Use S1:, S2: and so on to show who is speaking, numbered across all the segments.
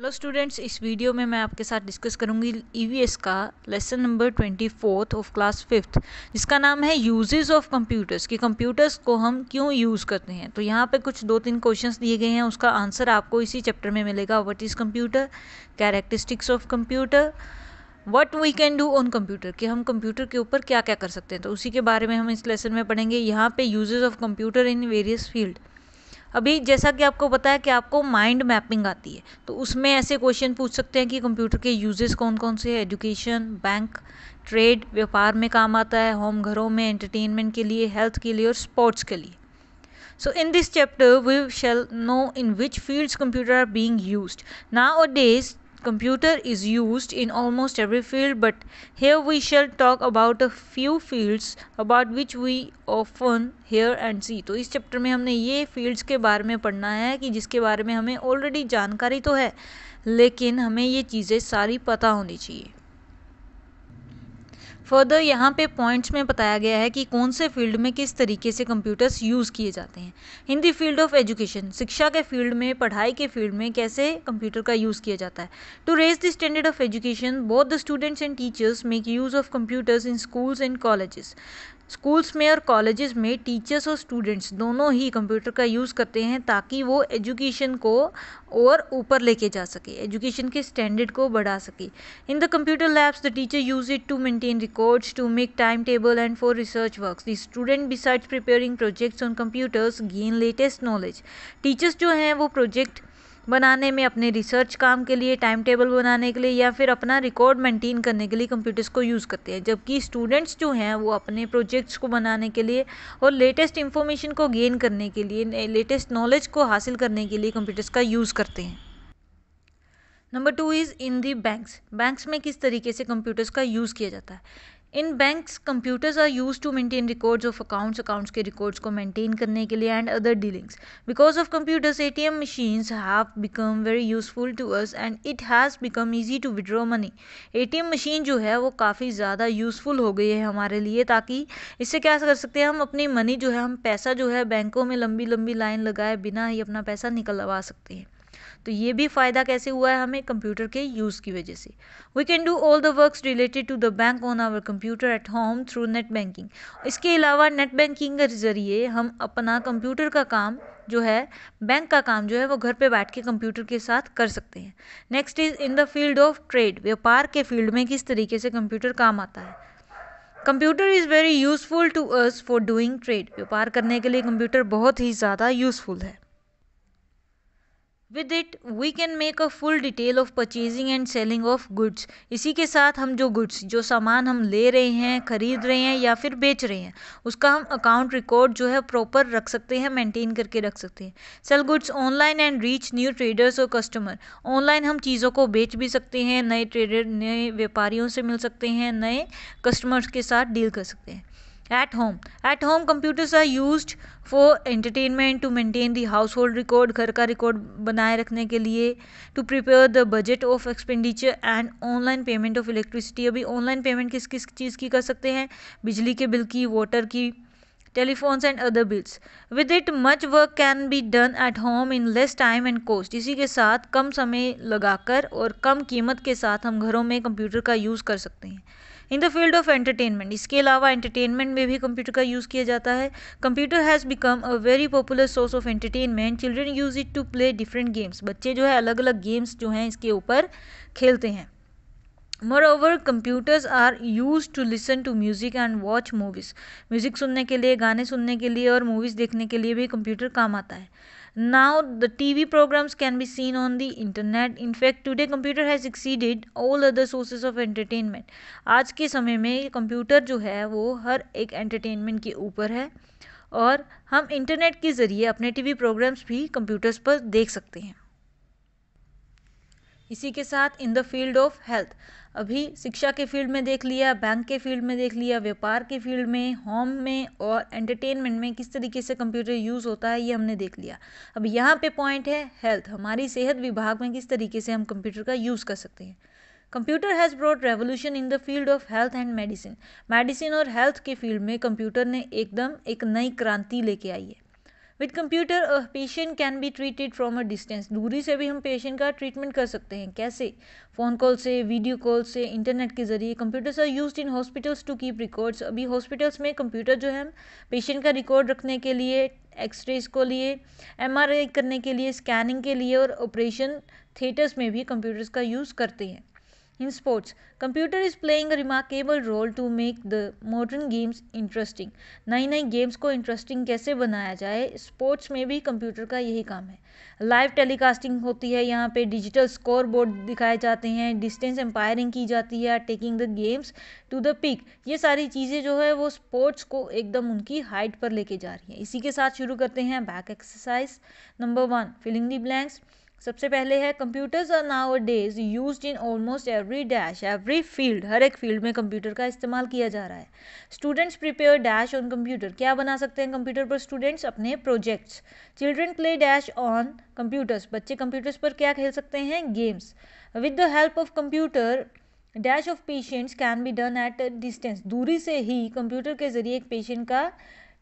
S1: Hello students इस video में मैं आपके साथ डिस्कस करूंगी ईवीएस e का lesson number twenty fourth of class fifth जिसका नाम है यूजेस ऑफ कंप्यूटर्स कि कंप्यूटर्स को हम क्यों यूज़ करते हैं तो यहाँ पे कुछ दो तीन क्वेश्चंस दिए गए हैं उसका आंसर आपको इसी चैप्टर में मिलेगा what is computer characteristics of computer what we can do on computer कि हम कंप्यूटर के ऊपर क्या क्या कर सकते हैं तो उसी के बारे में हम इस लेसन में पढ़ेंगे यहाँ पे uses of computer in various field अभी जैसा कि आपको बताया कि आपको माइंड मैपिंग आती है तो उसमें ऐसे क्वेश्चन पूछ सकते हैं कि कंप्यूटर के यूजेस कौन कौन से हैं एजुकेशन बैंक ट्रेड व्यापार में काम आता है होम घरों में एंटरटेनमेंट के लिए हेल्थ के लिए और स्पोर्ट्स के लिए so this chapter we chapter, know in which fields computer are being use ना used. Days Computer is used in almost every field but here we shall talk about a few fields about which we often hear and see तो इस chapter में हमने ये fields के बारे में पढ़ना है कि जिसके बारे में हमें already जानकारी तो है लेकिन हमें ये चीज़ें सारी पता होनी चाहिए फर्दर यहाँ पे पॉइंट्स में बताया गया है कि कौन से फील्ड में किस तरीके से कंप्यूटर्स यूज़ किए जाते हैं इन फील्ड ऑफ एजुकेशन शिक्षा के फील्ड में पढ़ाई के फील्ड में कैसे कंप्यूटर का यूज़ किया जाता है to raise the standard of education both the students and teachers make use of computers in schools and colleges schools में और कॉलेजेस में टीचर्स और स्टूडेंट्स दोनों ही कंप्यूटर का यूज़ करते हैं ताकि वो एजुकेशन को और ऊपर लेके जा सके एजुकेशन के स्टैंडर्ड को बढ़ा सके in the computer labs the teacher use it to maintain records to make time table and for research work the student besides preparing projects on computers gain latest knowledge teachers जो हैं वो project बनाने में अपने research काम के लिए time table बनाने के लिए या फिर अपना रिकॉर्ड मेंटेन करने के लिए कंप्यूटर्स को यूज़ करते हैं जबकि स्टूडेंट्स जो हैं वो अपने प्रोजेक्ट्स को बनाने के लिए और लेटेस्ट इन्फॉर्मेशन को गेन करने के लिए लेटेस्ट नॉलेज को हासिल करने के लिए कंप्यूटर्स का यूज़ करते हैं number two is in the banks banks में किस तरीके से कंप्यूटर्स का यूज़ किया जाता है in banks computers are use to maintain records of accounts accounts के रिकॉर्ड्स को मेंटेन करने के लिए and other dealings because of computers A T M machines have become very useful to us and it has become easy to withdraw money A T M machine जो है वो काफ़ी ज़्यादा यूजफुल हो गई है हमारे लिए ताकि इससे क्या कर सकते हैं हम अपनी मनी जो है हम पैसा जो है बैंकों में लंबी लंबी लाइन लगाए बिना ही अपना पैसा निकलवा सकते हैं तो ये भी फ़ायदा कैसे हुआ है हमें कंप्यूटर के यूज़ की वजह से we can do all the works related to the bank on our computer at home through net banking इसके अलावा नेट बैंकिंग के ज़रिए हम अपना कंप्यूटर का काम जो है बैंक का काम जो है वो घर पे बैठ के कंप्यूटर के साथ कर सकते हैं next is in the field of trade व्यापार के फील्ड में किस तरीके से कंप्यूटर काम आता है computer is very useful to us for doing trade व्यापार करने के लिए कंप्यूटर बहुत ही ज़्यादा यूज़फुल है with it we can make a full detail of purchasing and selling of goods इसी के साथ हम जो गुड्स जो सामान हम ले रहे हैं खरीद रहे हैं या फिर बेच रहे हैं उसका हम अकाउंट रिकॉर्ड जो है प्रॉपर रख सकते हैं मेंटेन करके रख सकते हैं sell goods online and reach new traders और कस्टमर ऑनलाइन हम चीज़ों को बेच भी सकते हैं नए ट्रेडर नए व्यापारियों से मिल सकते हैं नए कस्टमर्स के साथ डील कर सकते हैं At home. At home, computers are used for entertainment, to maintain the household record, घर का रिकॉर्ड बनाए रखने के लिए to prepare the budget of expenditure and online payment of electricity अभी ऑनलाइन पेमेंट किस किस चीज़ की कर सकते हैं बिजली के बिल की वाटर की telephones and other bills with it much work can be done at home in less time and cost इसी के साथ कम समय लगाकर और कम कीमत के साथ हम घरों में कंप्यूटर का यूज़ कर सकते हैं in the field of entertainment इसके अलावा एंटरटेनमेंट में भी कंप्यूटर का यूज़ किया जाता है computer has become a very popular source of entertainment children use it to play different games बच्चे जो है अलग अलग गेम्स जो हैं इसके ऊपर खेलते हैं moreover computers are use to listen to music and watch movies music सुनने के लिए गाने सुनने के लिए और मूवीज़ देखने के लिए भी कंप्यूटर काम आता है now the tv programs can be seen on the internet in fact today computer has exceeded all other sources of entertainment आज के समय में कंप्यूटर जो है वो हर एक एंटरटेनमेंट के ऊपर है और हम इंटरनेट के ज़रिए अपने टी वी प्रोग्राम्स भी कंप्यूटर्स पर देख सकते हैं इसी के साथ in the field of health अभी शिक्षा के फील्ड में देख लिया बैंक के फील्ड में देख लिया व्यापार के फील्ड में होम में और एंटरटेनमेंट में किस तरीके से कंप्यूटर यूज़ होता है ये हमने देख लिया अब यहाँ पे पॉइंट है हेल्थ हमारी सेहत विभाग में किस तरीके से हम कंप्यूटर का यूज़ कर सकते हैं computer has broad revolution in the field of health and medicine medicine और हेल्थ के फील्ड में कंप्यूटर ने एकदम एक नई क्रांति लेके आई है with computer patient can be treated from a distance दूरी से भी हम पेशेंट का ट्रीटमेंट कर सकते हैं कैसे फ़ोन कॉल से वीडियो कॉल से इंटरनेट के ज़रिए computers are use in hospitals to keep records अभी हॉस्पिटल्स में कंप्यूटर जो है पेशेंट का रिकॉर्ड रखने के लिए एक्सरेज को लिए एम करने के लिए स्कैनिंग के लिए और ऑपरेशन थिएटर्स में भी कंप्यूटर्स का यूज़ करते हैं in sports. Computer is playing a remarkable role to make the modern games interesting. नई नई गेम्स को इंटरेस्टिंग कैसे बनाया जाए स्पोर्ट्स में भी कंप्यूटर का यही काम है लाइव टेलीकास्टिंग होती है यहाँ पे डिजिटल स्कोर बोर्ड दिखाए जाते हैं डिस्टेंस एम्पायरिंग की जाती है taking the games to the peak ये सारी चीज़ें जो है वो स्पोर्ट्स को एकदम उनकी हाइट पर लेके जा रही हैं इसी के साथ शुरू करते हैं back exercise number one filling the blanks सबसे पहले है computers are nowadays use in almost every dash every field हर एक फील्ड में कंप्यूटर का इस्तेमाल किया जा रहा है students prepare dash on computer क्या बना सकते हैं कंप्यूटर पर स्टूडेंट्स अपने projects children play dash on computers बच्चे कंप्यूटर्स पर क्या खेल सकते हैं games with the help of computer dash of patients can be done at distance दूरी से ही कंप्यूटर के जरिए एक पेशेंट का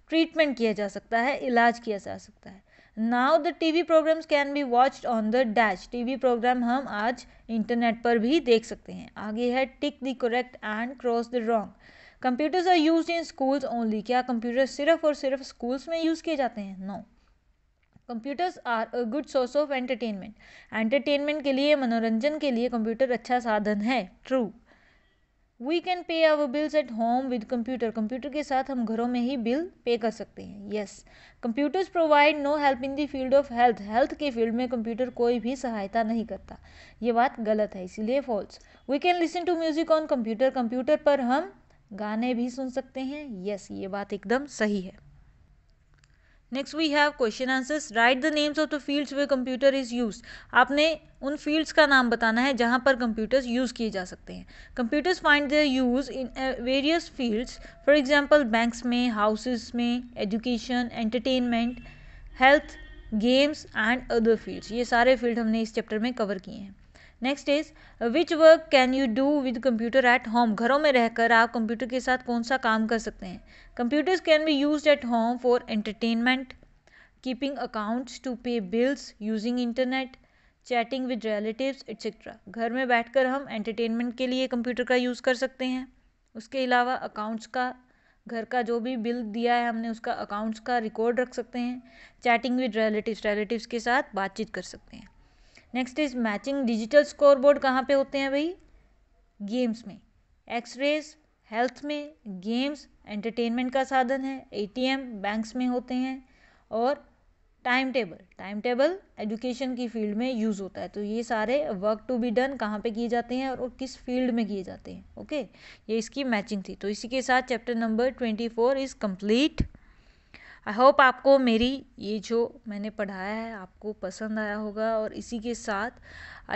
S1: ट्रीटमेंट किया जा सकता है इलाज किया जा सकता है now the T V programs can be watched on the dash T V program हम आज इंटरनेट पर भी देख सकते हैं आगे है tick the correct and cross the wrong computers are use in schools only क्या कंप्यूटर सिर्फ और सिर्फ स्कूल्स में यूज़ किए जाते हैं no computers are a good source of entertainment entertainment के लिए मनोरंजन के लिए कंप्यूटर अच्छा साधन है true we can pay our bills at home with computer computer के साथ हम घरों में ही बिल पे कर सकते हैं yes computers provide no help in the field of health health के फील्ड में कंप्यूटर कोई भी सहायता नहीं करता ये बात गलत है इसीलिए false we can listen to music on computer computer पर हम गाने भी सुन सकते हैं यस ये बात एकदम सही है next we have question answers write the names of the fields where computer is use आपने उन फील्ड्स का नाम बताना है जहाँ पर कंप्यूटर्स यूज़ किए जा सकते हैं computers find their use in various fields for example banks में हाउसेस में education entertainment health games and other fields ये सारे फील्ड हमने इस चैप्टर में कवर किए हैं next is which work can you do with computer at home घरों में रहकर आप कंप्यूटर के साथ कौन सा काम कर सकते हैं computers can be use at home for entertainment keeping accounts to pay bills using internet chatting with relative etcetera घर में बैठकर हम एंटरटेनमेंट के लिए कंप्यूटर का यूज़ कर सकते हैं उसके अलावा अकाउंट्स का घर का जो भी बिल दिया है हमने उसका अकाउंट्स का रिकॉर्ड रख सकते हैं चैटिंग विद रिलेटिव्स रिलेटिव्स के साथ बातचीत कर सकते हैं next is matching digital scoreboard कहाँ पे होते हैं भाई गेम्स में एक्सरेज हेल्थ में गेम्स एंटरटेनमेंट का साधन है एटीएम बैंक्स में होते हैं और time table time table education की फील्ड में यूज़ होता है तो ये सारे वर्क टू बी डन कहाँ पे किए जाते हैं और किस फील्ड में किए जाते हैं ओके ये इसकी मैचिंग थी तो इसी के साथ chapter number twenty four is complete I hope आपको मेरी ये जो मैंने पढ़ाया है आपको पसंद आया होगा और इसी के साथ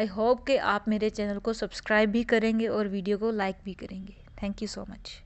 S1: आई होप कि आप मेरे चैनल को सब्सक्राइब भी करेंगे और वीडियो को लाइक भी करेंगे थैंक यू सो मच